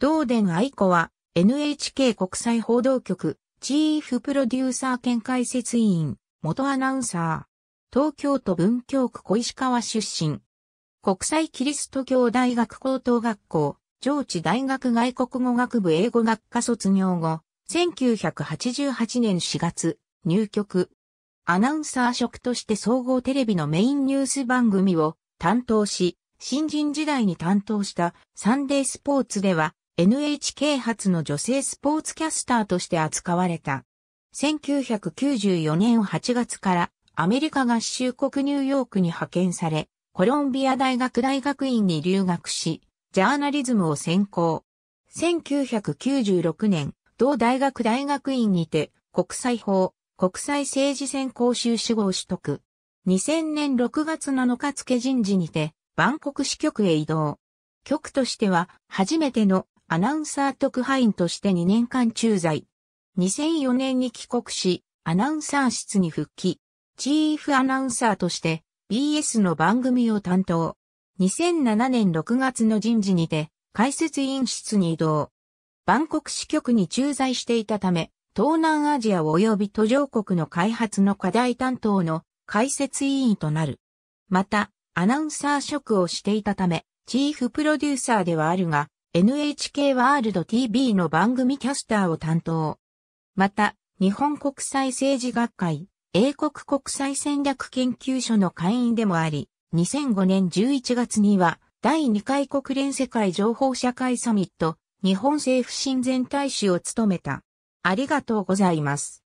道電愛子は NHK 国際報道局チーフプロデューサー兼解説委員、元アナウンサー、東京都文京区小石川出身、国際キリスト教大学高等学校、上智大学外国語学部英語学科卒業後、1988年4月、入局。アナウンサー職として総合テレビのメインニュース番組を担当し、新人時代に担当したサンデースポーツでは NHK 初の女性スポーツキャスターとして扱われた。1994年8月からアメリカ合衆国ニューヨークに派遣され、コロンビア大学大学院に留学し、ジャーナリズムを専攻。1996年、同大学大学院にて国際法、国際政治専攻修士号取得。2000年6月7日付人事にて、バンコク支局へ移動。局としては初めてのアナウンサー特派員として2年間駐在。2004年に帰国し、アナウンサー室に復帰。チーフアナウンサーとして BS の番組を担当。2007年6月の人事にて、解説委員室に移動。バンコク支局に駐在していたため、東南アジア及び途上国の開発の課題担当の解説委員となる。また、アナウンサー職をしていたため、チーフプロデューサーではあるが、NHK ワールド TV の番組キャスターを担当。また、日本国際政治学会、英国国際戦略研究所の会員でもあり、2005年11月には、第2回国連世界情報社会サミット、日本政府親善大使を務めた。ありがとうございます。